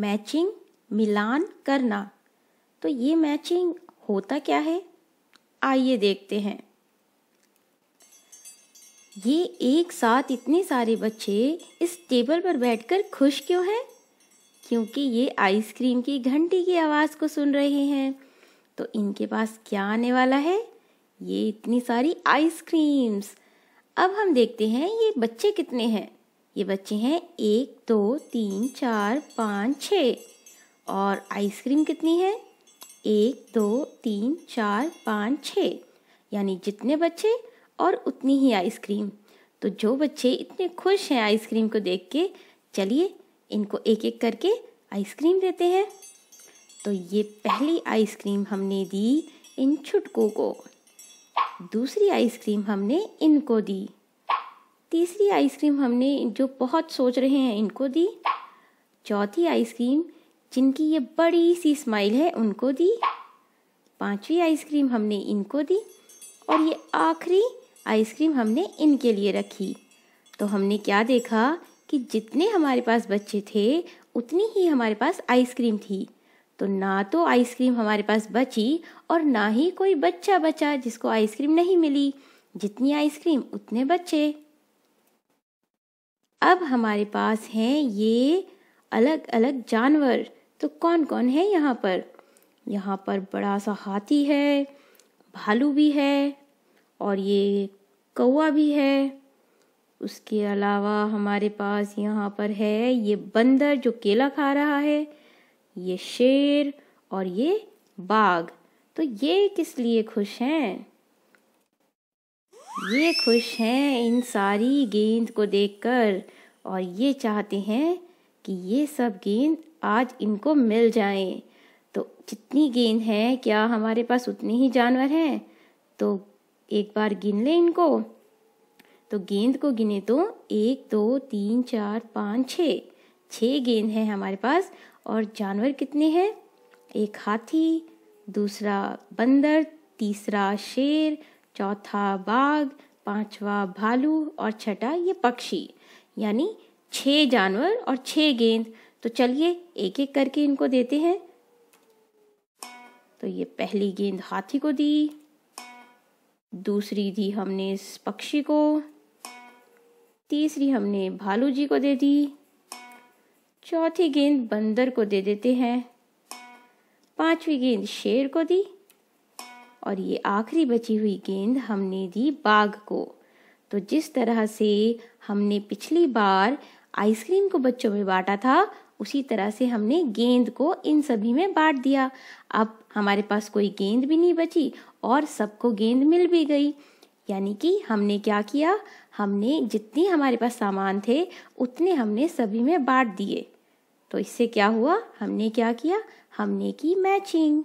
Matching मिलान करना तो ये मैचिंग होता क्या है आइए देखते हैं ये एक साथ इतने सारे बच्चे इस टेबल पर बैठकर खुश क्यों हैं क्योंकि ये आइसक्रीम की घंटी की आवाज़ को सुन रहे हैं तो इनके पास क्या आने वाला है ये इतनी सारी आइसक्रीम्स अब हम देखते हैं ये बच्चे कितने हैं ये बच्चे हैं एक दो तीन चार पाँच छ और आइसक्रीम कितनी है एक दो तीन चार पाँच छ यानी जितने बच्चे और उतनी ही आइसक्रीम तो जो बच्चे इतने खुश हैं आइसक्रीम को देख के चलिए इनको एक एक करके आइसक्रीम देते हैं तो ये पहली आइसक्रीम हमने दी इन छुटकों को दूसरी आइसक्रीम हमने इनको दी तीसरी आइसक्रीम हमने जो बहुत सोच रहे हैं इनको दी चौथी आइसक्रीम जिनकी ये बड़ी सी स्माइल है उनको दी पांचवी आइसक्रीम हमने इनको दी और ये आखिरी आइसक्रीम हमने इनके लिए रखी तो हमने क्या देखा कि जितने हमारे पास बच्चे थे उतनी ही हमारे पास आइसक्रीम थी तो ना तो आइसक्रीम हमारे पास बची और ना ही कोई बच्चा बचा जिसको आइसक्रीम नहीं मिली जितनी आइसक्रीम उतने बच्चे अब हमारे पास हैं ये अलग अलग जानवर तो कौन कौन है यहाँ पर यहाँ पर बड़ा सा हाथी है भालू भी है और ये कौआ भी है उसके अलावा हमारे पास यहाँ पर है ये बंदर जो केला खा रहा है ये शेर और ये बाघ तो ये किस लिए खुश हैं ये खुश हैं इन सारी गेंद को देखकर और ये चाहते हैं कि ये सब गेंद आज इनको मिल जाएं। तो जितनी गेंद है क्या हमारे पास उतने ही जानवर हैं तो एक बार गिन ले इनको तो गेंद को गिने तो एक दो तीन चार पाँच छ छः गेंद है हमारे पास और जानवर कितने हैं एक हाथी दूसरा बंदर तीसरा शेर चौथा बाघ पांचवा भालू और छठा ये पक्षी यानी छह जानवर और छह गेंद तो चलिए एक एक करके इनको देते हैं तो ये पहली गेंद हाथी को दी दूसरी दी हमने इस पक्षी को तीसरी हमने भालू जी को दे दी चौथी गेंद बंदर को दे देते हैं पांचवी गेंद शेर को दी और ये आखिरी बची हुई गेंद हमने दी बाघ को तो जिस तरह से हमने पिछली बार आइसक्रीम को बच्चों में बांटा था उसी तरह से हमने गेंद को इन सभी में बांट दिया अब हमारे पास कोई गेंद भी नहीं बची और सबको गेंद मिल भी गई यानी कि हमने क्या किया हमने जितने हमारे पास सामान थे उतने हमने सभी में बांट दिए तो इससे क्या हुआ हमने क्या किया हमने की मैचिंग